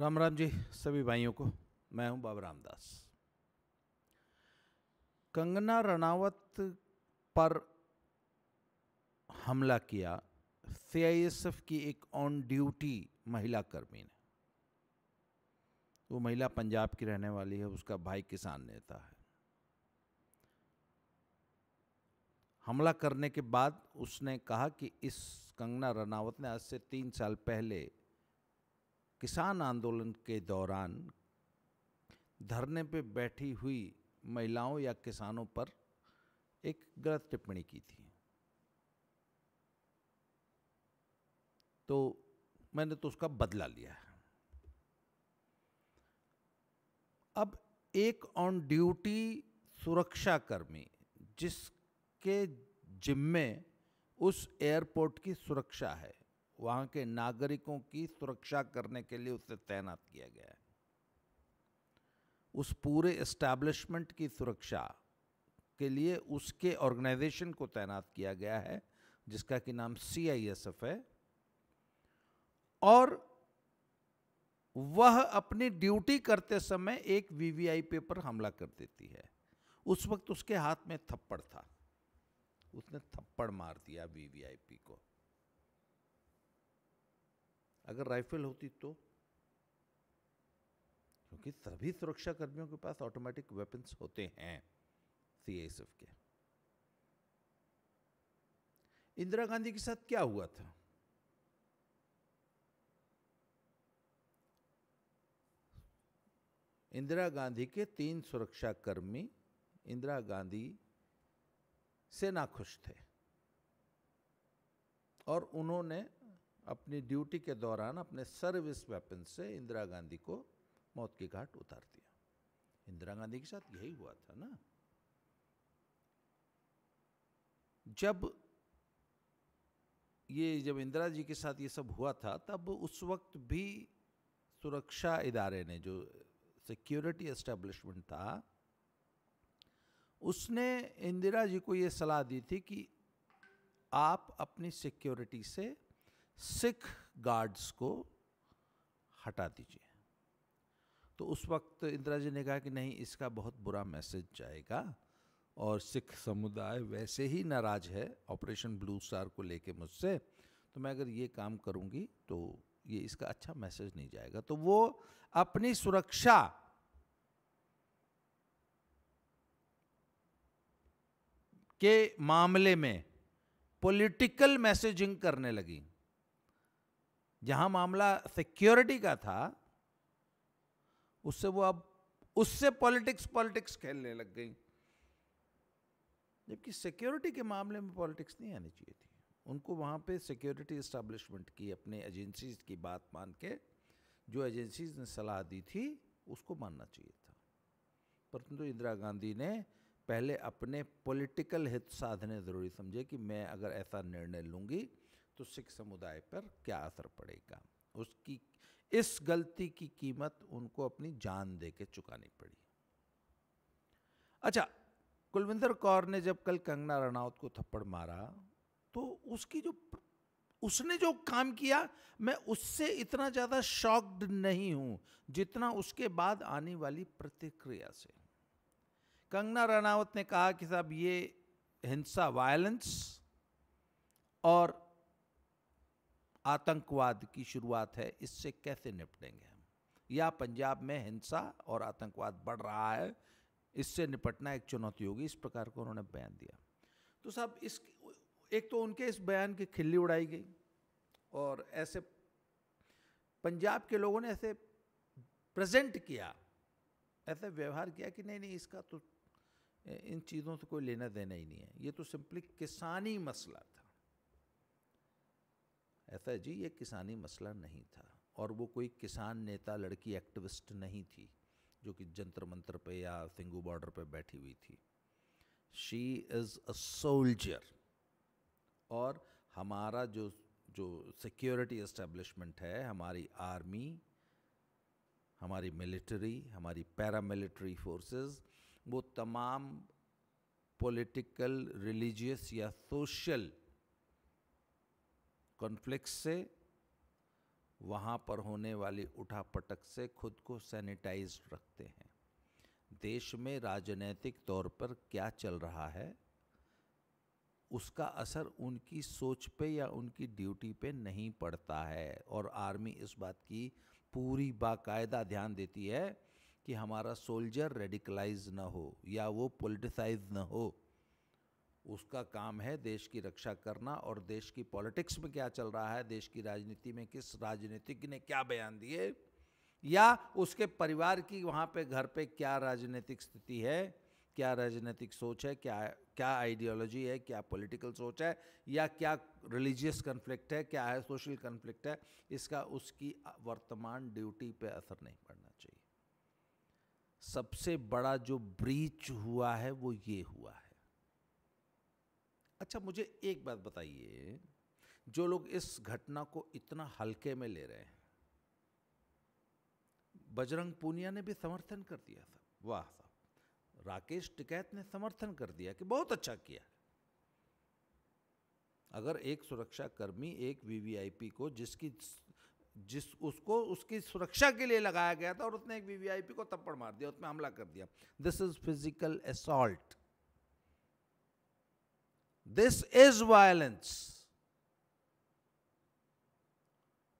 राम राम जी सभी भाइयों को मैं हूं बाबा रामदास कंगना रणावत पर हमला किया सीआईएसएफ की एक ऑन ड्यूटी महिला कर्मी ने वो महिला पंजाब की रहने वाली है उसका भाई किसान नेता है हमला करने के बाद उसने कहा कि इस कंगना रनावत ने आज से तीन साल पहले किसान आंदोलन के दौरान धरने पे बैठी हुई महिलाओं या किसानों पर एक गलत टिप्पणी की थी तो मैंने तो उसका बदला लिया है अब एक ऑन ड्यूटी सुरक्षाकर्मी जिसके जिम्मे उस एयरपोर्ट की सुरक्षा है वहाँ के नागरिकों की सुरक्षा करने के लिए उसे तैनात किया गया है उस पूरे एस्टैब्लिशमेंट की सुरक्षा के लिए उसके ऑर्गेनाइजेशन को तैनात किया गया है जिसका कि नाम सी आई एस एफ है और वह अपनी ड्यूटी करते समय एक वीवीआईपी पर हमला कर देती है उस वक्त उसके हाथ में थप्पड़ था उसने थप्पड़ मार दिया वीवीआईपी को अगर राइफल होती तो क्योंकि सभी सुरक्षा कर्मियों के पास ऑटोमेटिक वेपन्स होते हैं सीएसएफ के इंदिरा गांधी के साथ क्या हुआ था इंदिरा गांधी के तीन सुरक्षा कर्मी इंदिरा गांधी से नाखुश थे और उन्होंने अपनी ड्यूटी के दौरान अपने सर्विस वेपन से इंदिरा गांधी को मौत के घाट उतार दिया इंदिरा गांधी के साथ यही हुआ था ना जब ये जब इंदिरा जी के साथ ये सब हुआ था तब उस वक्त भी सुरक्षा इदारे ने जो सिक्योरिटी एस्टेब्लिशमेंट था उसने इंदिरा जी को ये सलाह दी थी कि आप अपनी सिक्योरिटी से सिख गार्ड्स को हटा दीजिए तो उस वक्त इंदिरा जी ने कहा कि नहीं इसका बहुत बुरा मैसेज जाएगा और सिख समुदाय वैसे ही नाराज है ऑपरेशन ब्लू स्टार को लेके मुझसे तो मैं अगर ये काम करूँगी तो ये इसका अच्छा मैसेज नहीं जाएगा तो वो अपनी सुरक्षा के मामले में पॉलिटिकल मैसेजिंग करने लगी जहां मामला सिक्योरिटी का था उससे वो अब उससे पॉलिटिक्स पॉलिटिक्स खेलने लग गई जबकि सिक्योरिटी के मामले में पॉलिटिक्स नहीं आनी चाहिए थी उनको वहाँ पे सिक्योरिटी इस्टेब्लिशमेंट की अपने एजेंसीज की बात मान के जो एजेंसीज ने सलाह दी थी उसको मानना चाहिए था परंतु इंदिरा गांधी ने पहले अपने पॉलिटिकल हित साधने ज़रूरी समझे कि मैं अगर ऐसा निर्णय लूँगी तो सिख समुदाय पर क्या असर पड़ेगा उसकी इस गलती की कीमत उनको अपनी जान दे के चुकानी पड़ी अच्छा कुलविंदर कौर ने जब कल कंगना रणावत को थप्पड़ मारा तो उसकी जो उसने जो काम किया मैं उससे इतना ज़्यादा शॉक्ड नहीं हूं जितना उसके बाद आने वाली प्रतिक्रिया से कंगना रणावत ने कहा कि साहब ये हिंसा वायलेंस और आतंकवाद की शुरुआत है इससे कैसे निपटेंगे हम या पंजाब में हिंसा और आतंकवाद बढ़ रहा है इससे निपटना एक चुनौती होगी इस प्रकार को उन्होंने बयान दिया तो साहब इस एक तो उनके इस बयान की खिल्ली उड़ाई गई और ऐसे पंजाब के लोगों ने ऐसे प्रेजेंट किया ऐसे व्यवहार किया कि नहीं नहीं इसका तो इन चीज़ों से कोई लेना देना ही नहीं है ये तो सिंपली किसानी मसला था एफ जी ये किसानी मसला नहीं था और वो कोई किसान नेता लड़की एक्टिविस्ट नहीं थी जो कि जंतर मंत्र पे या सिंगू बॉर्डर पे बैठी हुई थी शी इज़ अ सोल्जर और हमारा जो जो सिक्योरिटी इस्टेब्लिशमेंट है हमारी आर्मी हमारी मिलिट्री हमारी पैरामिलिट्री फोर्सेस वो तमाम पॉलिटिकल रिलीजियस या सोशल कॉन्फ्लिक्स से वहाँ पर होने वाली उठापटक से खुद को सैनिटाइज रखते हैं देश में राजनैतिक तौर पर क्या चल रहा है उसका असर उनकी सोच पे या उनकी ड्यूटी पे नहीं पड़ता है और आर्मी इस बात की पूरी बाकायदा ध्यान देती है कि हमारा सोल्जर रेडिकलाइज ना हो या वो पोलिटिसाइज ना हो उसका काम है देश की रक्षा करना और देश की पॉलिटिक्स में क्या चल रहा है देश की राजनीति में किस राजनीतिक ने क्या बयान दिए या उसके परिवार की वहाँ पे घर पे क्या राजनीतिक स्थिति है क्या राजनीतिक सोच है क्या क्या आइडियोलॉजी है क्या पॉलिटिकल सोच है या क्या रिलीजियस कन्फ्लिक्ट है क्या है सोशल कन्फ्लिक्ट है इसका उसकी वर्तमान ड्यूटी पे असर नहीं पड़ना चाहिए सबसे बड़ा जो ब्रीच हुआ है वो ये हुआ है अच्छा मुझे एक बात बताइए जो लोग इस घटना को इतना हल्के में ले रहे हैं बजरंग पूनिया ने भी समर्थन कर दिया था वाह साहब राकेश टिकैत ने समर्थन कर दिया कि बहुत अच्छा किया अगर एक सुरक्षाकर्मी एक वीवीआईपी को जिसकी जिस उसको उसकी सुरक्षा के लिए लगाया गया था और उसने एक वीवीआईपी को थप्पड़ मार दिया उसमें हमला कर दिया this is physical assault this is violence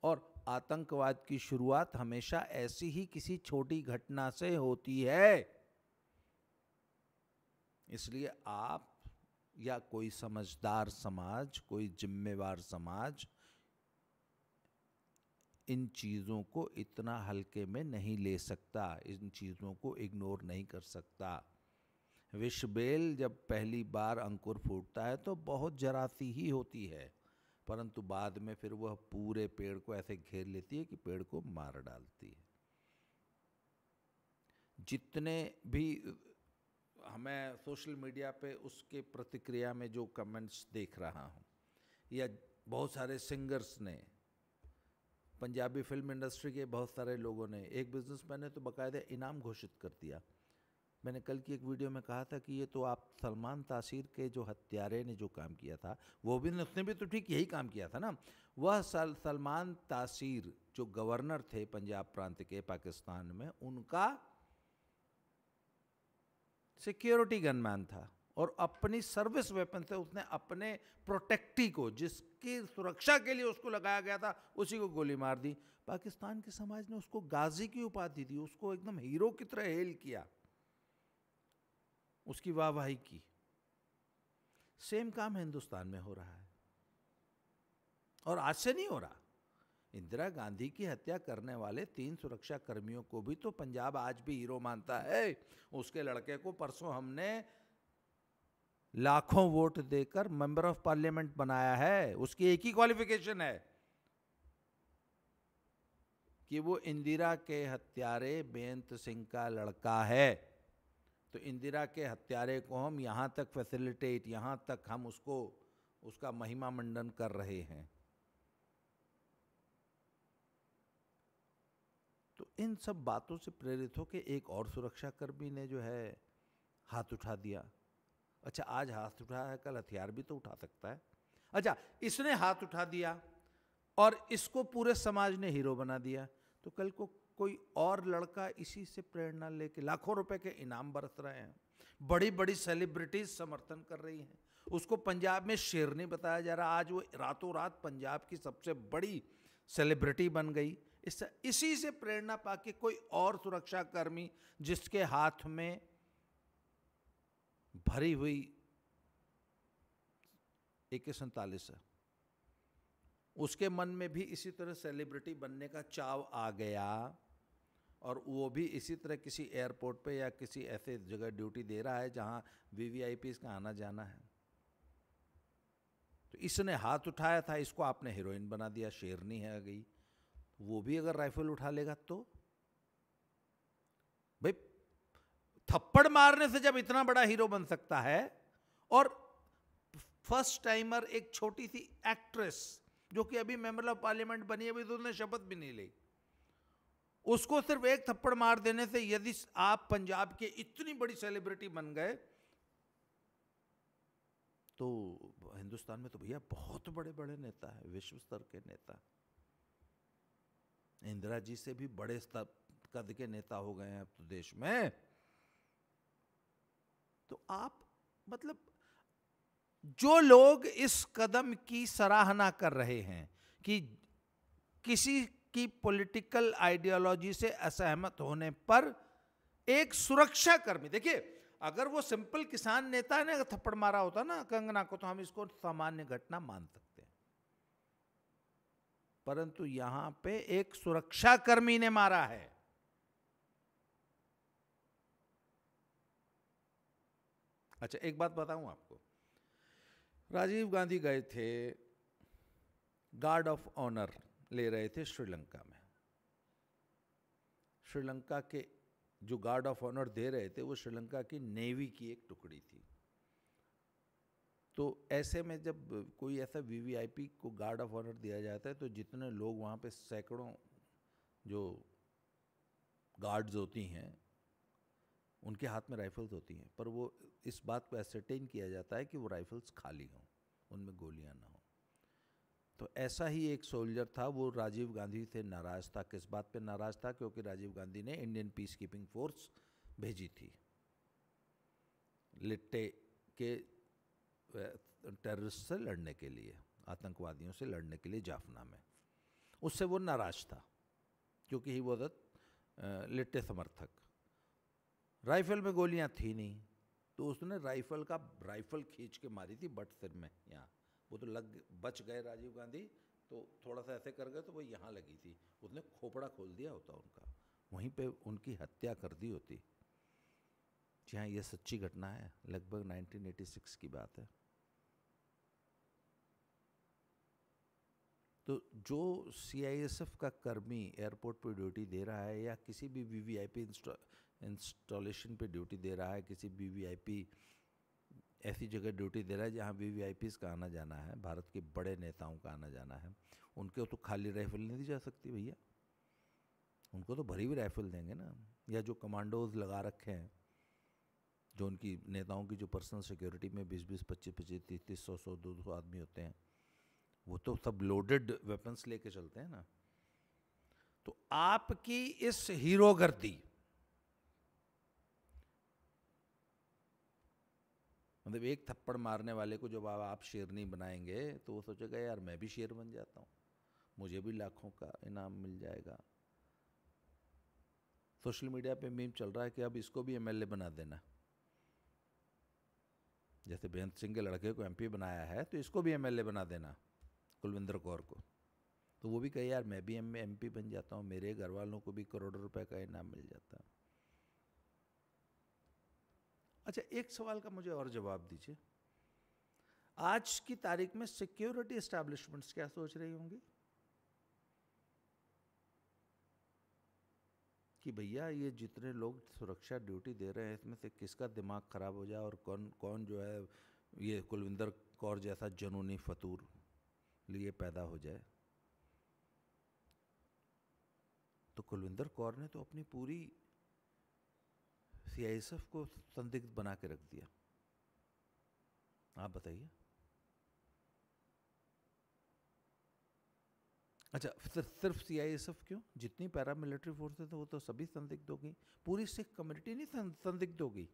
और आतंकवाद की शुरुआत हमेशा ऐसी ही किसी छोटी घटना से होती है इसलिए आप या कोई समझदार समाज कोई जिम्मेवार समाज इन चीज़ों को इतना हल्के में नहीं ले सकता इन चीज़ों को इग्नोर नहीं कर सकता बेल जब पहली बार अंकुर फूटता है तो बहुत जरासी ही होती है परंतु बाद में फिर वह पूरे पेड़ को ऐसे घेर लेती है कि पेड़ को मार डालती है जितने भी हमें सोशल मीडिया पे उसके प्रतिक्रिया में जो कमेंट्स देख रहा हूँ या बहुत सारे सिंगर्स ने पंजाबी फिल्म इंडस्ट्री के बहुत सारे लोगों ने एक बिजनेसमैन ने तो बकायदा इनाम घोषित कर दिया मैंने कल की एक वीडियो में कहा था कि ये तो आप सलमान तासीर के जो हत्यारे ने जो काम किया था वो भी उसने भी तो ठीक यही काम किया था ना वह सल, सलमान तासीर जो गवर्नर थे पंजाब प्रांत के पाकिस्तान में उनका सिक्योरिटी गनमैन था और अपनी सर्विस वेपन से उसने अपने प्रोटेक्टी को जिसकी सुरक्षा के लिए उसको लगाया गया था उसी को गोली मार दी पाकिस्तान के समाज ने उसको गाजी की उपाधि दी उसको एकदम हीरो की तरह हेल किया उसकी वाहवाही की सेम काम हिंदुस्तान में हो रहा है और आज से नहीं हो रहा इंदिरा गांधी की हत्या करने वाले तीन सुरक्षा कर्मियों को भी तो पंजाब आज भी हीरो मानता है उसके लड़के को परसों हमने लाखों वोट देकर मेंबर ऑफ पार्लियामेंट बनाया है उसकी एक ही क्वालिफिकेशन है कि वो इंदिरा के हत्यारे बेंत सिंह का लड़का है तो इंदिरा के हत्यारे को हम यहाँ तक फैसिलिटेट यहाँ तक हम उसको उसका महिमा मंडन कर रहे हैं तो इन सब बातों से प्रेरित हो के एक और सुरक्षाकर्मी ने जो है हाथ उठा दिया अच्छा आज हाथ उठा है कल हथियार भी तो उठा सकता है अच्छा इसने हाथ उठा दिया और इसको पूरे समाज ने हीरो बना दिया तो कल को कोई और लड़का इसी से प्रेरणा लेके लाखों रुपए के इनाम बरत रहे हैं बड़ी बड़ी सेलिब्रिटीज समर्थन कर रही हैं उसको पंजाब में शेरनी बताया जा रहा आज वो रातों रात पंजाब की सबसे बड़ी सेलिब्रिटी बन गई इस इसी से प्रेरणा पाके कोई और सुरक्षाकर्मी जिसके हाथ में भरी हुई ए के है उसके मन में भी इसी तरह सेलिब्रिटी बनने का चाव आ गया और वो भी इसी तरह किसी एयरपोर्ट पे या किसी ऐसे जगह ड्यूटी दे रहा है जहाँ वी वी आई का आना जाना है तो इसने हाथ उठाया था इसको आपने हीरोइन बना दिया शेरनी है गई वो भी अगर राइफल उठा लेगा तो भाई थप्पड़ मारने से जब इतना बड़ा हीरो बन सकता है और फर्स्ट टाइमर एक छोटी सी एक्ट्रेस जो कि अभी मेंबर ऑफ पार्लियामेंट बनी है अभी तो उसने शपथ भी नहीं ली उसको सिर्फ एक थप्पड़ मार देने से यदि आप पंजाब के इतनी बड़ी सेलिब्रिटी बन गए तो हिंदुस्तान में तो भैया बहुत बड़े बड़े नेता है विश्व स्तर के नेता इंदिरा जी से भी बड़े स्तर कद के नेता हो गए हैं अब तो देश में तो आप मतलब जो लोग इस कदम की सराहना कर रहे हैं कि किसी की पॉलिटिकल आइडियोलॉजी से असहमत होने पर एक सुरक्षाकर्मी देखिए अगर वो सिंपल किसान नेता ने थप्पड़ मारा होता ना कंगना को तो हम इसको सामान्य घटना मान सकते हैं परंतु यहां पे एक सुरक्षा कर्मी ने मारा है अच्छा एक बात बताऊं आपको राजीव गांधी गए थे गार्ड ऑफ ऑनर ले रहे थे श्रीलंका में श्रीलंका के जो गार्ड ऑफ ऑनर दे रहे थे वो श्रीलंका की नेवी की एक टुकड़ी थी तो ऐसे में जब कोई ऐसा वीवीआईपी को गार्ड ऑफ ऑनर दिया जाता है तो जितने लोग वहाँ पे सैकड़ों जो गार्ड्स होती हैं उनके हाथ में राइफल्स होती हैं पर वो इस बात को एसरटेन किया जाता है कि वो राइफल्स खाली हों उनमें गोलियां ना हों तो ऐसा ही एक सोल्जर था वो राजीव गांधी से नाराज़ था किस बात पे नाराज़ था क्योंकि राजीव गांधी ने इंडियन पीस कीपिंग फोर्स भेजी थी लिट्टे के टेररिस्ट से लड़ने के लिए आतंकवादियों से लड़ने के लिए जाफना में उससे वो नाराज़ था क्योंकि ही वो अ लिट्टे समर्थक राइफल में गोलियां थी नहीं तो उसने राइफल का राइफल खींच के मारी थी बट सिर में यहाँ वो तो लग बच गए राजीव गांधी तो थोड़ा सा ऐसे कर गए तो वो यहाँ लगी थी उसने खोपड़ा खोल दिया होता उनका वहीं पे उनकी हत्या कर दी होती जी हाँ ये सच्ची घटना है लगभग 1986 की बात है तो जो सीआईएसएफ का कर्मी एयरपोर्ट पर ड्यूटी दे रहा है या किसी भी V V I P installation पर ड्यूटी दे रहा है किसी वी वी आई पी ऐसी जगह ड्यूटी दे रहा है जहाँ वी वी का आना जाना है भारत के बड़े नेताओं का आना जाना है उनके तो खाली राइफल नहीं दी जा सकती भैया उनको तो भरी हुई राइफल देंगे ना या जो कमांडोज लगा रखे हैं जो उनकी नेताओं की जो पर्सनल सिक्योरिटी में बीस बीस पच्चीस पच्चीस तीस तीस सौ सौ दो सौ आदमी होते हैं वो तो सब लोडेड वेपन्स लेके चलते हैं ना तो आपकी इस हीरोगर्दी मतलब एक थप्पड़ मारने वाले को जब आप शेर नहीं बनाएंगे तो वो सोचेगा यार मैं भी शेर बन जाता हूँ मुझे भी लाखों का इनाम मिल जाएगा सोशल मीडिया पे मीम चल रहा है कि अब इसको भी एमएलए बना देना जैसे बेहंत सिंह के लड़के को एमपी बनाया है तो इसको भी एमएलए बना देना कुलविंदर कौर को तो वो भी कहे यार मैं भी एमपी बन जाता हूँ मेरे घर वालों को भी करोड़ों रुपए का इनाम मिल जाता है अच्छा एक सवाल का मुझे और जवाब दीजिए आज की तारीख में सिक्योरिटी इस्टेब्लिशमेंट्स क्या सोच रही होंगी कि भैया ये जितने लोग सुरक्षा ड्यूटी दे रहे हैं इसमें से किसका दिमाग ख़राब हो जाए और कौन कौन जो है ये कुलविंदर कौर जैसा जनूनी फतूर लिए पैदा हो जाए तो कुलविंदर कौर ने तो अपनी पूरी सीआईएसएफ को संदिग्ध बना के रख दिया आप बताइए अच्छा सिर्फ सी आई एस एफ क्यों जितनी पैरामिलिट्री फोर्सेस वो तो सभी संदिग्ध हो गई पूरी सिख कम्युनिटी नहीं संदिग्ध हो गई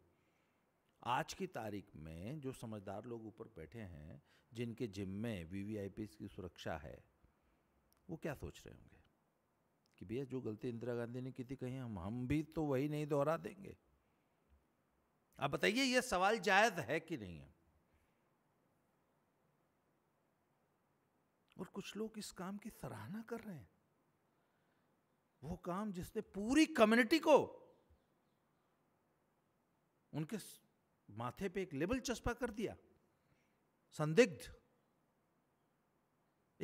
आज की तारीख में जो समझदार लोग ऊपर बैठे हैं जिनके जिम में वी वी आई पी की सुरक्षा है वो क्या सोच रहे होंगे कि भैया जो गलती इंदिरा गांधी ने की थी कहीं हम हम भी तो वही नहीं दोहरा देंगे आप बताइए यह सवाल जायज है कि नहीं है और कुछ लोग इस काम की सराहना कर रहे हैं वो काम जिसने पूरी कम्युनिटी को उनके माथे पे एक लेबल चस्पा कर दिया संदिग्ध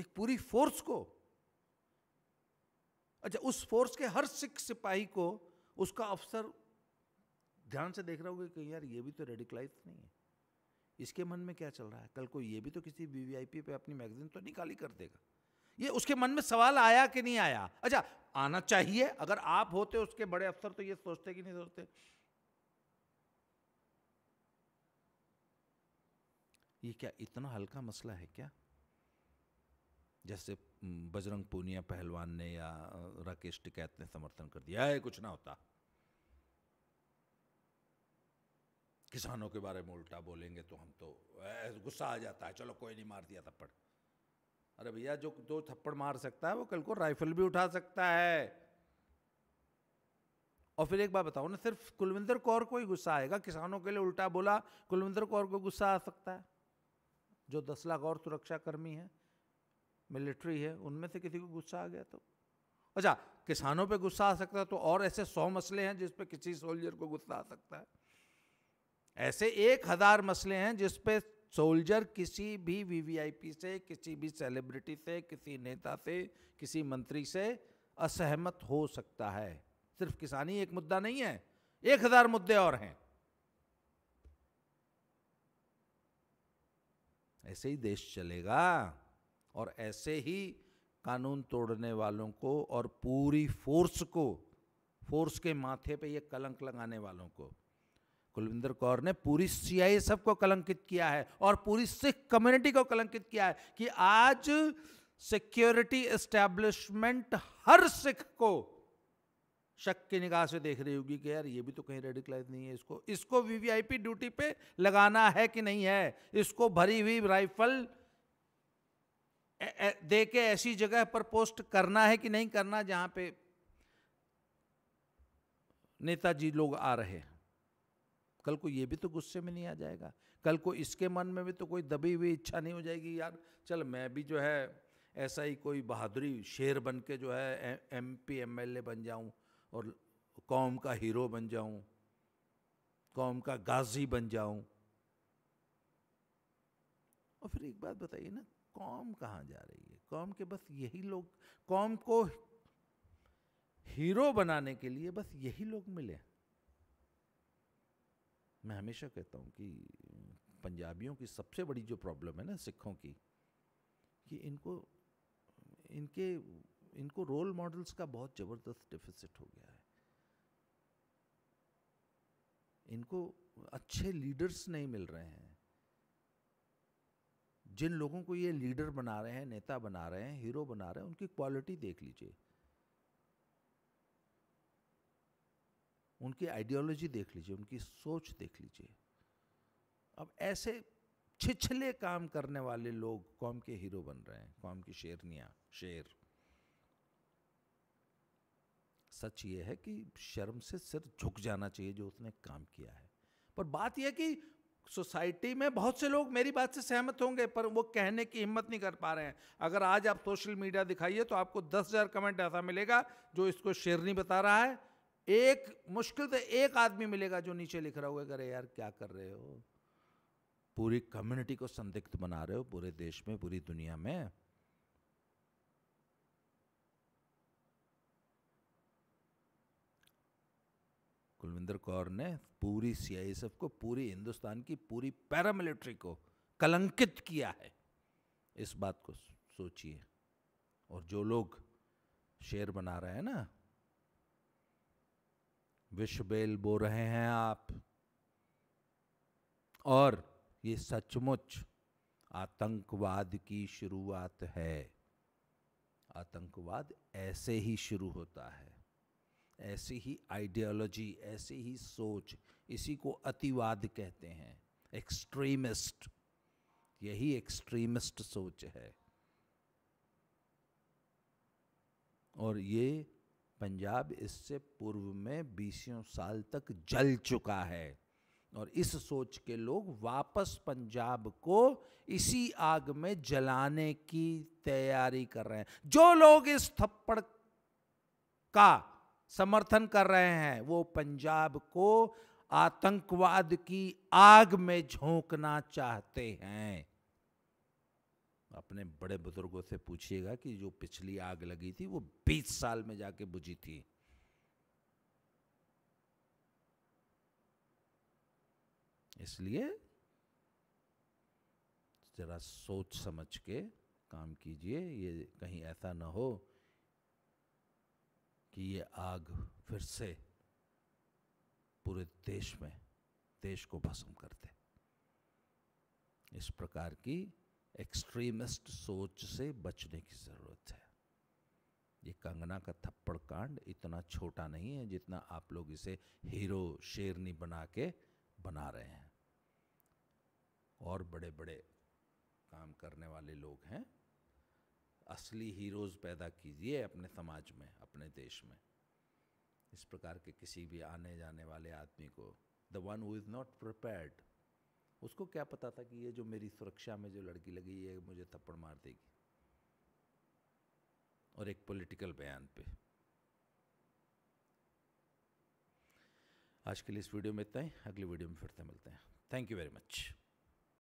एक पूरी फोर्स को अच्छा उस फोर्स के हर सिख सिपाही को उसका अफसर ध्यान से देख रहा हूँ कि यार ये भी तो रेडिकलाइज नहीं है इसके मन में क्या चल रहा है कल को ये भी तो किसी वी वी आई पी पे अपनी मैगजीन तो निकाली कर देगा ये उसके मन में सवाल आया कि नहीं आया अच्छा आना चाहिए अगर आप होते उसके बड़े अफसर तो ये सोचते कि नहीं सोचते ये क्या इतना हल्का मसला है क्या जैसे बजरंग पूनिया पहलवान ने या राकेश टिकैत ने समर्थन कर दिया है कुछ ना होता किसानों के बारे में उल्टा बोलेंगे तो हम तो गुस्सा आ जाता है चलो कोई नहीं मार दिया थप्पड़ अरे भैया जो दो थप्पड़ मार सकता है वो कल को राइफल भी उठा सकता है और फिर एक बात बताओ ना सिर्फ कुलविंदर कौर को ही गुस्सा आएगा किसानों के लिए उल्टा बोला कुलविंदर कौर को गुस्सा आ सकता है जो दस लाख और सुरक्षाकर्मी है मिलिट्री है उनमें से किसी को गुस्सा आ गया तो अच्छा किसानों पे गुस्सा आ सकता है तो और ऐसे सौ मसले हैं जिस पे किसी सोल्जर को गुस्सा आ सकता है ऐसे एक हज़ार मसले हैं जिस पे सोल्जर किसी भी वीवीआईपी से किसी भी सेलिब्रिटी से किसी नेता से किसी मंत्री से असहमत हो सकता है सिर्फ किसानी एक मुद्दा नहीं है एक हज़ार मुद्दे और हैं ऐसे ही देश चलेगा और ऐसे ही कानून तोड़ने वालों को और पूरी फोर्स को फोर्स के माथे पे ये कलंक लगाने वालों को कुलविंदर कौर ने पूरी सी को कलंकित किया है और पूरी सिख कम्युनिटी को कलंकित किया है कि आज सिक्योरिटी एस्टेब्लिशमेंट हर सिख को शक की निगाह से देख रही होगी कि यार ये भी तो कहीं रेडिकलाइज नहीं है इसको इसको वीवीआईपी ड्यूटी पे लगाना है कि नहीं है इसको भरी हुई राइफल दे के ऐसी जगह पर पोस्ट करना है कि नहीं करना जहां पे नेताजी लोग आ रहे हैं कल को ये भी तो गुस्से में नहीं आ जाएगा कल को इसके मन में भी तो कोई दबी हुई इच्छा नहीं हो जाएगी यार चल मैं भी जो है ऐसा ही कोई बहादुरी शेर बन के जो है M P M L A बन जाऊँ और कौम का हीरो बन जाऊँ कौम का गाजी बन जाऊँ और फिर एक बात बताइए ना कौम कहाँ जा रही है कौम के बस यही लोग कौम को हीरो बनाने के लिए बस यही लोग मिले मैं हमेशा कहता हूँ कि पंजाबियों की सबसे बड़ी जो प्रॉब्लम है ना सिखों की कि इनको इनके इनको रोल मॉडल्स का बहुत ज़बरदस्त डिफिसिट हो गया है इनको अच्छे लीडर्स नहीं मिल रहे हैं जिन लोगों को ये लीडर बना रहे हैं नेता बना रहे हैं हीरो बना रहे हैं उनकी क्वालिटी देख लीजिए उनकी आइडियोलॉजी देख लीजिए उनकी सोच देख लीजिए अब ऐसे छिछले काम करने वाले लोग कौम के हीरो बन रहे हैं कौम की शेरनिया शेर सच ये है कि शर्म से सिर झुक जाना चाहिए जो उसने काम किया है पर बात यह कि सोसाइटी में बहुत से लोग मेरी बात से सहमत होंगे पर वो कहने की हिम्मत नहीं कर पा रहे हैं अगर आज आप सोशल मीडिया दिखाइए तो आपको दस हज़ार कमेंट ऐसा मिलेगा जो इसको शेरनी बता रहा है एक मुश्किल से एक आदमी मिलेगा जो नीचे लिख रहा होगा अरे यार क्या कर रहे हो पूरी कम्युनिटी को संदिग्ध बना रहे हो पूरे देश में पूरी दुनिया में कुलविंदर कौर ने पूरी सीआईएसएफ को पूरी हिंदुस्तान की पूरी पैरामिलिट्री को कलंकित किया है इस बात को सोचिए और जो लोग शेर बना रहे हैं ना विश्व बेल बो रहे हैं आप और ये सचमुच आतंकवाद की शुरुआत है आतंकवाद ऐसे ही शुरू होता है ऐसी ही आइडियोलॉजी ऐसी ही सोच इसी को अतिवाद कहते हैं एक्सट्रीमिस्ट यही एक्सट्रीमिस्ट सोच है और ये पंजाब इससे पूर्व में बीसों साल तक जल चुका है और इस सोच के लोग वापस पंजाब को इसी आग में जलाने की तैयारी कर रहे हैं जो लोग इस थप्पड़ का समर्थन कर रहे हैं वो पंजाब को आतंकवाद की आग में झोंकना चाहते हैं अपने बड़े बुजुर्गों से पूछिएगा कि जो पिछली आग लगी थी वो 20 साल में जाके बुझी थी इसलिए ज़रा सोच समझ के काम कीजिए ये कहीं ऐसा ना हो कि ये आग फिर से पूरे देश में देश को भस्म कर दे इस प्रकार की एक्सट्रीमिस्ट सोच से बचने की ज़रूरत है ये कंगना का थप्पड़ कांड इतना छोटा नहीं है जितना आप लोग इसे हीरो शेरनी बना के बना रहे हैं और बड़े बड़े काम करने वाले लोग हैं असली हीरोज़ पैदा कीजिए अपने समाज में अपने देश में इस प्रकार के किसी भी आने जाने वाले आदमी को the one who is not prepared उसको क्या पता था कि ये जो मेरी सुरक्षा में जो लड़की लगी है मुझे थप्पड़ मार देगी और एक पॉलिटिकल बयान पे आज के लिए इस वीडियो में इतना ही अगली वीडियो में फिर से मिलते हैं थैंक यू वेरी मच